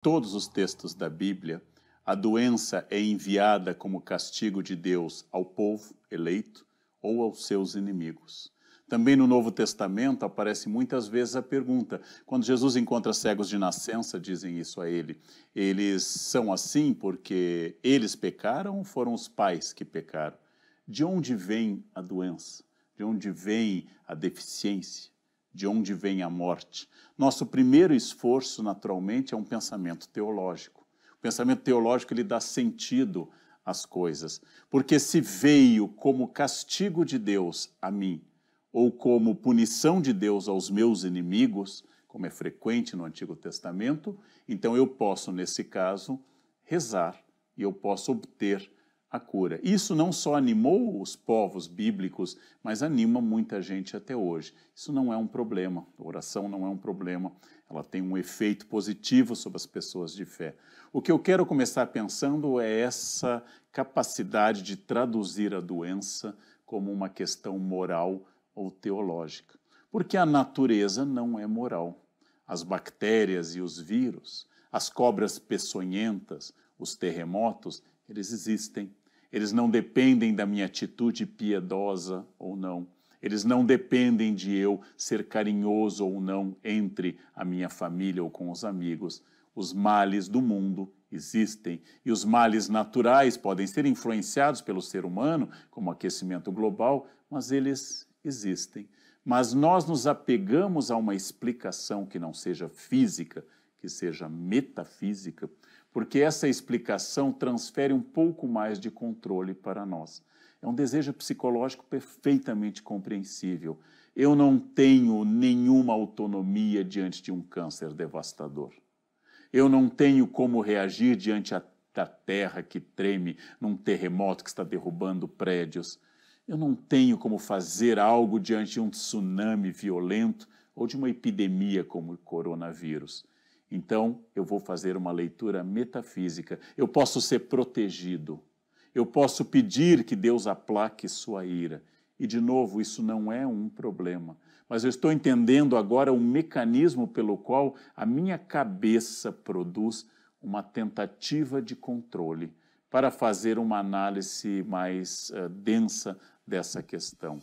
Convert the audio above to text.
todos os textos da Bíblia, a doença é enviada como castigo de Deus ao povo eleito ou aos seus inimigos. Também no Novo Testamento aparece muitas vezes a pergunta. Quando Jesus encontra cegos de nascença, dizem isso a ele. Eles são assim porque eles pecaram ou foram os pais que pecaram? De onde vem a doença? De onde vem a deficiência? de onde vem a morte. Nosso primeiro esforço, naturalmente, é um pensamento teológico. O pensamento teológico ele dá sentido às coisas, porque se veio como castigo de Deus a mim, ou como punição de Deus aos meus inimigos, como é frequente no Antigo Testamento, então eu posso, nesse caso, rezar e eu posso obter a cura. Isso não só animou os povos bíblicos, mas anima muita gente até hoje. Isso não é um problema. A oração não é um problema. Ela tem um efeito positivo sobre as pessoas de fé. O que eu quero começar pensando é essa capacidade de traduzir a doença como uma questão moral ou teológica. Porque a natureza não é moral. As bactérias e os vírus, as cobras peçonhentas, os terremotos, eles existem eles não dependem da minha atitude piedosa ou não. Eles não dependem de eu ser carinhoso ou não entre a minha família ou com os amigos. Os males do mundo existem e os males naturais podem ser influenciados pelo ser humano, como aquecimento global, mas eles existem. Mas nós nos apegamos a uma explicação que não seja física, que seja metafísica, porque essa explicação transfere um pouco mais de controle para nós. É um desejo psicológico perfeitamente compreensível. Eu não tenho nenhuma autonomia diante de um câncer devastador. Eu não tenho como reagir diante da terra que treme num terremoto que está derrubando prédios. Eu não tenho como fazer algo diante de um tsunami violento ou de uma epidemia como o coronavírus. Então, eu vou fazer uma leitura metafísica. Eu posso ser protegido. Eu posso pedir que Deus aplaque sua ira. E, de novo, isso não é um problema. Mas eu estou entendendo agora o mecanismo pelo qual a minha cabeça produz uma tentativa de controle para fazer uma análise mais uh, densa dessa questão.